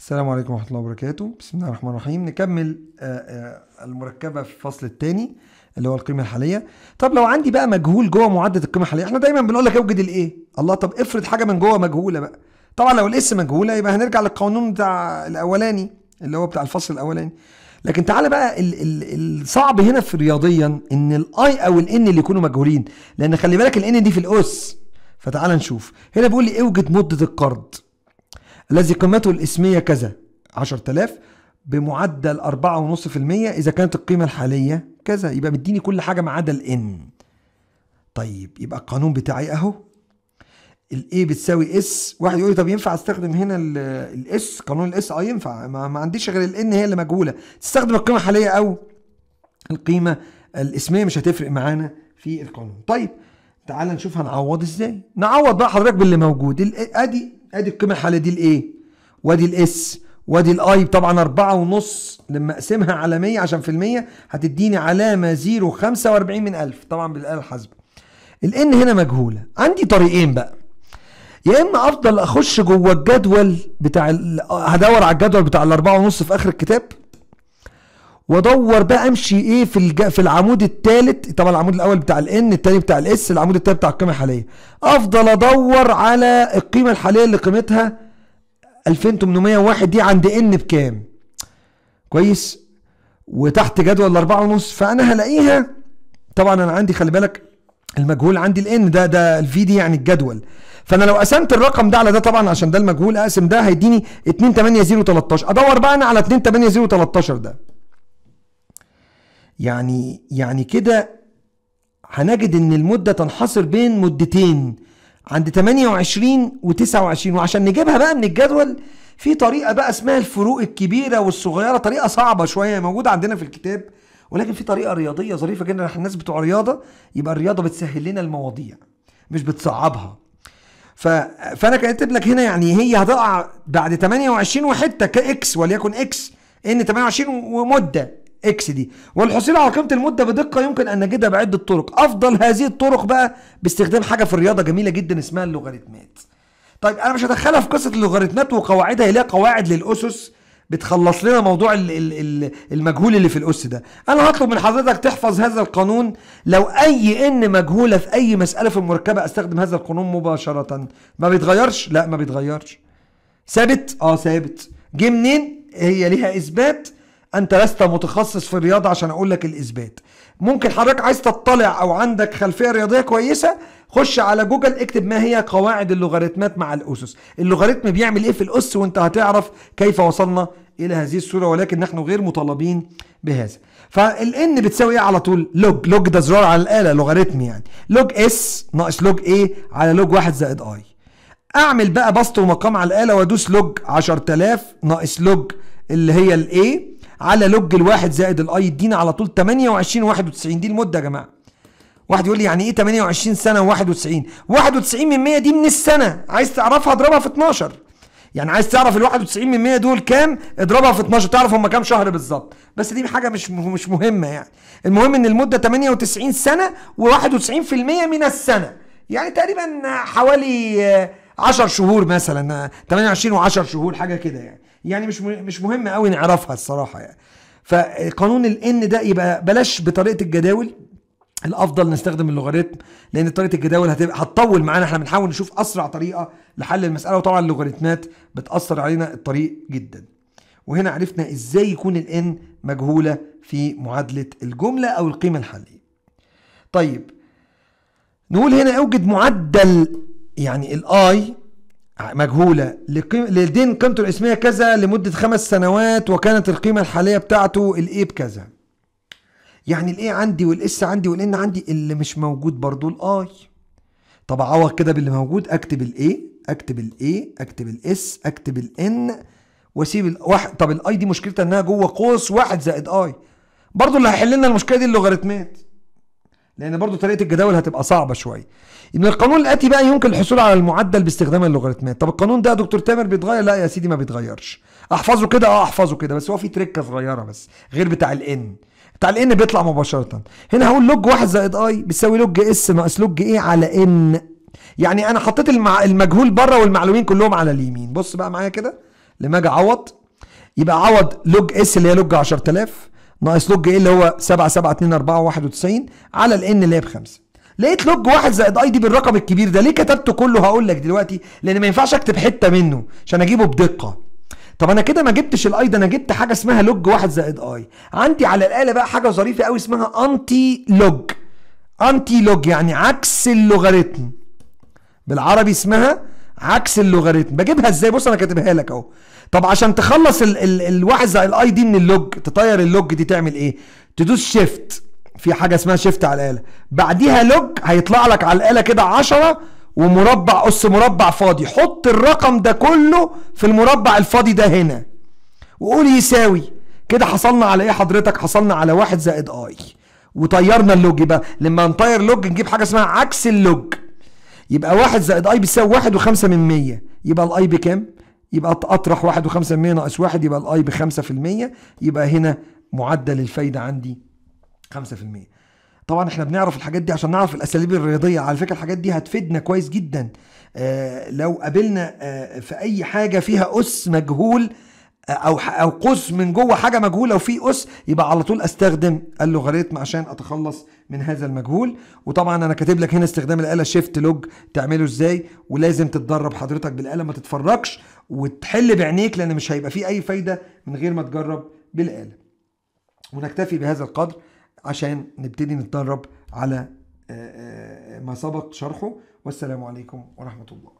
السلام عليكم ورحمة الله وبركاته بسم الله الرحمن الرحيم نكمل آه، آه، المركبة في الفصل الثاني اللي هو القيمة الحالية طب لو عندي بقى مجهول جوه معدل القيمة الحالية احنا دايما بنقول لك اوجد الايه الله طب افرض حاجة من جوه مجهولة بقى طبعا لو الاس مجهولة يبقى هنرجع للقانون بتاع الاولاني اللي هو بتاع الفصل الاولاني لكن تعالى بقى الـ الـ الصعب هنا في رياضيا ان الاي او الان اللي يكونوا مجهولين لان خلي بالك الان دي في الاس فتعالى نشوف هنا بيقول لي اوجد مدة القرض الذي قيمته الاسمية كذا 10000 بمعدل 4.5% إذا كانت القيمة الحالية كذا يبقى مديني كل حاجة ما عدا الإن طيب يبقى القانون بتاعي أهو الاي بتساوي اس واحد يقول لي طب ينفع استخدم هنا الاس قانون الاس اه ينفع ما, ما عنديش غير الان هي اللي مجهوله تستخدم القيمه الحاليه او القيمه الاسميه مش هتفرق معانا في القانون طيب تعال نشوف هنعوض ازاي نعوض بقى حضرتك باللي موجود ادي ادي القيمه الحاليه دي الايه وادي الاس وادي الاي طبعا أربعة ونص لما اقسمها على 100 عشان في المية هتديني علامة 45 من 1000 طبعا بالآلة الحاسبة الان هنا مجهولة عندي طريقين بقى يا اما افضل اخش جوه الجدول بتاع ال... هدور على الجدول بتاع الأربعة ونص في اخر الكتاب وادور بقى امشي ايه في الج... في العمود الثالث طبعا العمود الاول بتاع الان الثاني بتاع الاس العمود الثالث بتاع القيمه الحاليه افضل ادور على القيمه الحاليه اللي قيمتها 2801 دي عند ان بكام كويس وتحت جدول الأربعة ونص فانا هلاقيها طبعا انا عندي خلي بالك المجهول عندي الان ده ده الفي دي يعني الجدول فانا لو قسمت الرقم ده على ده طبعا عشان ده المجهول اقسم ده هيديني 28013 ادور بقى انا على 28013 ده يعني يعني كده هنجد ان المدة تنحصر بين مدتين عند 28 و 29 وعشان نجيبها بقى من الجدول في طريقة بقى اسمها الفروق الكبيرة والصغيرة طريقة صعبة شوية موجودة عندنا في الكتاب ولكن في طريقة رياضية ظريفة جدا احنا الناس بتوع رياضة يبقى الرياضة بتسهل لنا المواضيع مش بتصعبها ف... فانا كاتب لك هنا يعني هي هتقع بعد 28 وحته كاكس وليكن اكس ان 28 ومده اكس دي والحصول على قيمه المده بدقه يمكن ان نجدها بعده طرق افضل هذه الطرق بقى باستخدام حاجه في الرياضه جميله جدا اسمها اللوغاريتمات طيب انا مش هدخلها في قصه اللوغاريتمات وقواعدها هي قواعد للاسس بتخلص لنا موضوع المجهول اللي في الاس ده انا هطلب من حضرتك تحفظ هذا القانون لو اي ان مجهوله في اي مساله في المركبه استخدم هذا القانون مباشره ما بيتغيرش لا ما بيتغيرش ثابت اه ثابت جه منين هي ليها اثبات انت لست متخصص في الرياضه عشان اقول لك الاثبات ممكن حضرتك عايز تطلع او عندك خلفيه رياضيه كويسه خش على جوجل اكتب ما هي قواعد اللوغاريتمات مع الاسس اللوغاريتم بيعمل ايه في الاس وانت هتعرف كيف وصلنا الى هذه الصوره ولكن نحن غير مطالبين بهذا فالان بتساوي ايه على طول لوج لوج ده زرار على الاله لوغاريتم يعني لوج اس ناقص لوج ايه على لوج 1 زائد اي اعمل بقى بسط ومقام على الاله وادوس لوج 10000 ناقص لوج اللي هي الايه على لوج الواحد زائد الاي يدينا على طول 28 91 دي المده يا جماعه واحد يقول لي يعني ايه 28 سنه و91 91 من 100 دي من السنه عايز تعرفها اضربها في 12 يعني عايز تعرف ال 91 من 100 دول كام اضربها في 12 تعرف هم كام شهر بالظبط بس دي حاجه مش مش مهمه يعني المهم ان المده 98 سنه و91% من السنه يعني تقريبا حوالي 10 شهور مثلا 28 و10 شهور حاجه كده يعني يعني مش مش مهم قوي نعرفها الصراحه يعني فقانون الان ده يبقى بلاش بطريقه الجداول الافضل نستخدم اللوغاريتم لان طريقه الجداول هتبقى هتطول معانا احنا بنحاول نشوف اسرع طريقه لحل المساله وطبعا اللوغاريتمات بتاثر علينا الطريق جدا وهنا عرفنا ازاي يكون الان مجهوله في معادله الجمله او القيمه الحاليه طيب نقول هنا اوجد معدل يعني الاي مجهولة للدين قيمته الاسمية كذا لمدة خمس سنوات وكانت القيمة الحالية بتاعته الايه بكذا يعني الايه عندي والاس عندي والان عندي اللي مش موجود برضو الاي طب اعوض كده باللي موجود اكتب الايه اكتب الايه اكتب الاس اكتب الان واسيب الواحد طب الاي دي مشكلتها انها جوه قوس واحد زائد اي برضو اللي هيحل لنا المشكله دي اللوغاريتمات لان برضو طريقه الجداول هتبقى صعبه شويه ان القانون الاتي بقى يمكن الحصول على المعدل باستخدام اللوغاريتمات طب القانون ده يا دكتور تامر بيتغير لا يا سيدي ما بيتغيرش احفظه كده اه احفظه كده بس هو في تركه صغيره بس غير بتاع الان بتاع الان بيطلع مباشره هنا هقول لوج 1 زائد اي بيساوي لوج اس ناقص لوج ايه على ان يعني انا حطيت المع... المجهول بره والمعلومين كلهم على اليمين بص بقى معايا كده لما اجي اعوض يبقى عوض لوج اس اللي هي لوج 10000 ناقص لوج ايه اللي هو 7 7 2 4 91 على الان اللي هي بخمسه لقيت لوج 1 زائد اي دي بالرقم الكبير ده ليه كتبته كله هقول لك دلوقتي لان ما ينفعش اكتب حته منه عشان اجيبه بدقه طب انا كده ما جبتش الاي ده انا جبت حاجه اسمها لوج 1 زائد اي عندي على الاله بقى حاجه ظريفه قوي اسمها انتي لوج انتي لوج يعني عكس اللوغاريتم بالعربي اسمها عكس اللوغاريتم بجيبها ازاي بص انا كاتبها لك اهو طب عشان تخلص ال ال الواحد الاي دي من اللوج تطير اللوج دي تعمل ايه تدوس شيفت في حاجه اسمها شيفت على الاله بعديها لوج هيطلع لك على الاله كده 10 ومربع اس مربع فاضي حط الرقم ده كله في المربع الفاضي ده هنا وقول يساوي كده حصلنا على ايه حضرتك حصلنا على واحد زائد اي وطيرنا اللوج بقى لما نطير لوج نجيب حاجه اسمها عكس اللوج يبقى واحد زائد اي بيساوي واحد وخمسة من مية يبقى الاي بكام؟ يبقى اطرح واحد وخمسة من مية ناقص واحد يبقى الاي بخمسة في المية يبقى هنا معدل الفايدة عندي خمسة في المية طبعا احنا بنعرف الحاجات دي عشان نعرف الاساليب الرياضيه على فكره الحاجات دي هتفيدنا كويس جدا آه لو قابلنا آه في اي حاجه فيها اس مجهول او او قوس من جوه حاجه مجهوله وفي اس يبقى على طول استخدم اللوغاريتم عشان اتخلص من هذا المجهول وطبعا انا كاتب لك هنا استخدام الاله شيفت لوج تعمله ازاي ولازم تتدرب حضرتك بالاله ما تتفرجش وتحل بعينيك لان مش هيبقى فيه اي فايده من غير ما تجرب بالاله ونكتفي بهذا القدر عشان نبتدي نتدرب على آه، آه، ما سبق شرحه والسلام عليكم ورحمه الله